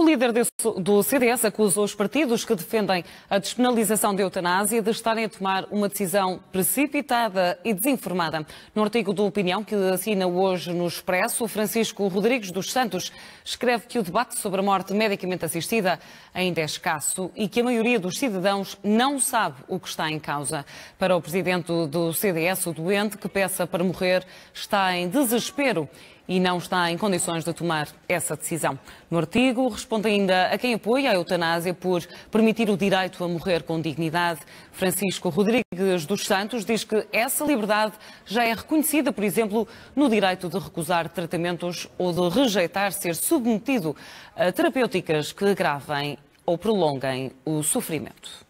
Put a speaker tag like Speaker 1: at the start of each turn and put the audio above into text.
Speaker 1: O líder do CDS acusou os partidos que defendem a despenalização da eutanásia de estarem a tomar uma decisão precipitada e desinformada. No artigo do Opinião, que assina hoje no Expresso, Francisco Rodrigues dos Santos escreve que o debate sobre a morte medicamente assistida ainda é escasso e que a maioria dos cidadãos não sabe o que está em causa. Para o presidente do CDS, o doente que peça para morrer está em desespero e não está em condições de tomar essa decisão. No artigo, responde ainda a quem apoia a eutanásia por permitir o direito a morrer com dignidade. Francisco Rodrigues dos Santos diz que essa liberdade já é reconhecida, por exemplo, no direito de recusar tratamentos ou de rejeitar ser submetido a terapêuticas que agravem ou prolonguem o sofrimento.